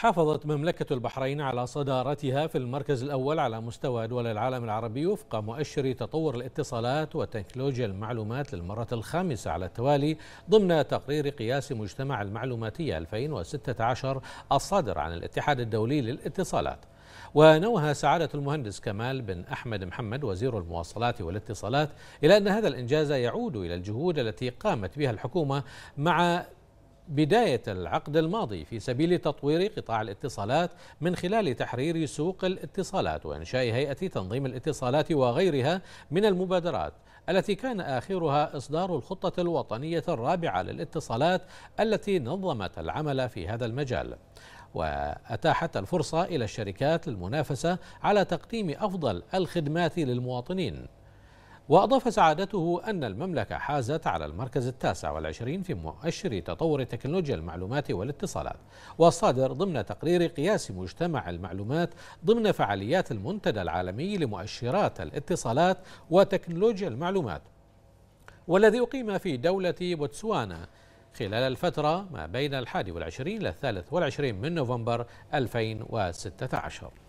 حافظت مملكة البحرين على صدارتها في المركز الأول على مستوى دول العالم العربي وفق مؤشر تطور الاتصالات وتكنولوجيا المعلومات للمرة الخامسة على التوالي ضمن تقرير قياس مجتمع المعلوماتية 2016 الصادر عن الاتحاد الدولي للاتصالات ونوه سعادة المهندس كمال بن أحمد محمد وزير المواصلات والاتصالات إلى أن هذا الإنجاز يعود إلى الجهود التي قامت بها الحكومة مع بداية العقد الماضي في سبيل تطوير قطاع الاتصالات من خلال تحرير سوق الاتصالات وإنشاء هيئة تنظيم الاتصالات وغيرها من المبادرات التي كان آخرها إصدار الخطة الوطنية الرابعة للاتصالات التي نظمت العمل في هذا المجال وأتاحت الفرصة إلى الشركات للمنافسة على تقديم أفضل الخدمات للمواطنين وأضاف سعادته أن المملكة حازت على المركز التاسع والعشرين في مؤشر تطور تكنولوجيا المعلومات والاتصالات والصادر ضمن تقرير قياس مجتمع المعلومات ضمن فعاليات المنتدى العالمي لمؤشرات الاتصالات وتكنولوجيا المعلومات والذي أقيم في دولة بوتسوانا خلال الفترة ما بين الحادي والعشرين إلى والعشرين من نوفمبر 2016